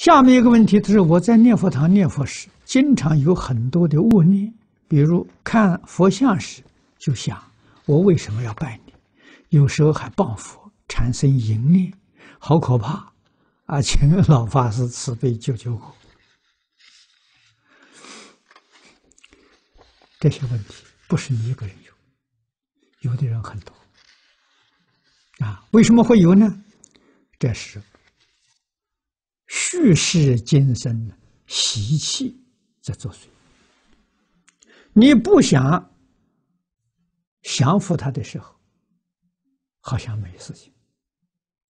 下面一个问题就是，我在念佛堂念佛时，经常有很多的恶念，比如看佛像时就想：我为什么要拜你？有时候还谤佛，产生淫念，好可怕！啊，请老法师慈悲救救我！这些问题不是你一个人有，有的人很多啊。为什么会有呢？这是。俱是今生习气在作祟。你不想降服他的时候，好像没事情，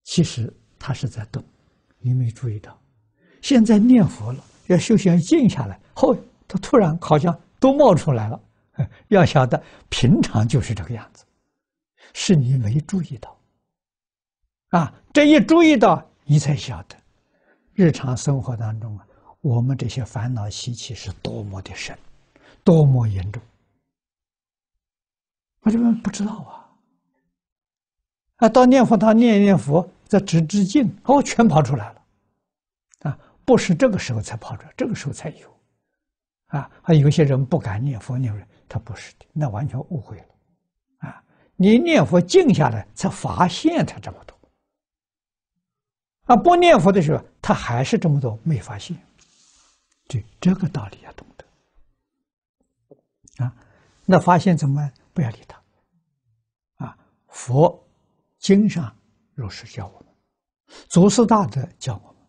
其实他是在动，你没注意到。现在念佛了，要修行，静下来后，他突然好像都冒出来了。要晓得，平常就是这个样子，是你没注意到。啊，这一注意到，你才晓得。日常生活当中啊，我们这些烦恼习气是多么的深，多么严重。我这边不知道啊。啊，到念佛堂念一念佛，在直直静，哦，全跑出来了。啊，不是这个时候才跑出来，这个时候才有。啊，还有些人不敢念佛，念佛他不是的，那完全误会了。啊，你念佛静下来，才发现他这么多。啊，不念佛的时候。他还是这么多没发现，对这个道理要懂得啊。那发现怎么办？不要理他啊？佛经上如实教我们，祖师大德教我们，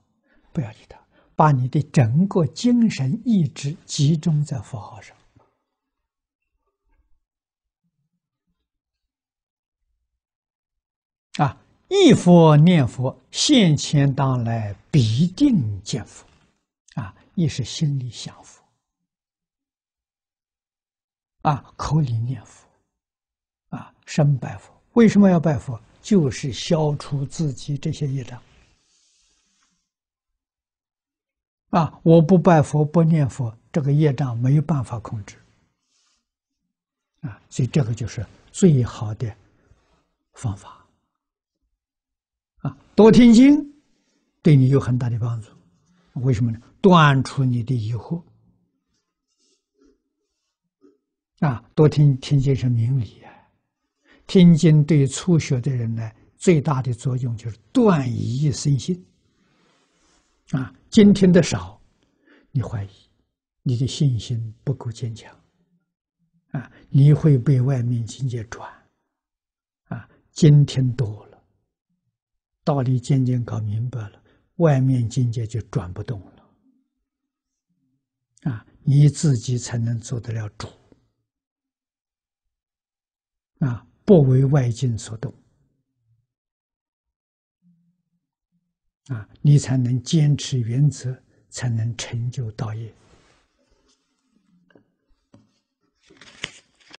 不要理他，把你的整个精神意志集中在佛号上。一佛念佛，现前当来必定见佛，啊！一是心里想佛，啊，口里念佛，啊，身拜佛。为什么要拜佛？就是消除自己这些业障。啊！我不拜佛，不念佛，这个业障没有办法控制。啊！所以这个就是最好的方法。啊，多听经，对你有很大的帮助。为什么呢？断除你的疑惑。啊，多听听经是明理啊，听经对初学的人呢，最大的作用就是断疑生信。啊，今天听的少，你怀疑，你的信心不够坚强。啊，你会被外面境界转。啊，今天多了。道理渐渐搞明白了，外面境界就转不动了。啊，你自己才能做得了主，啊，不为外境所动，啊，你才能坚持原则，才能成就道业。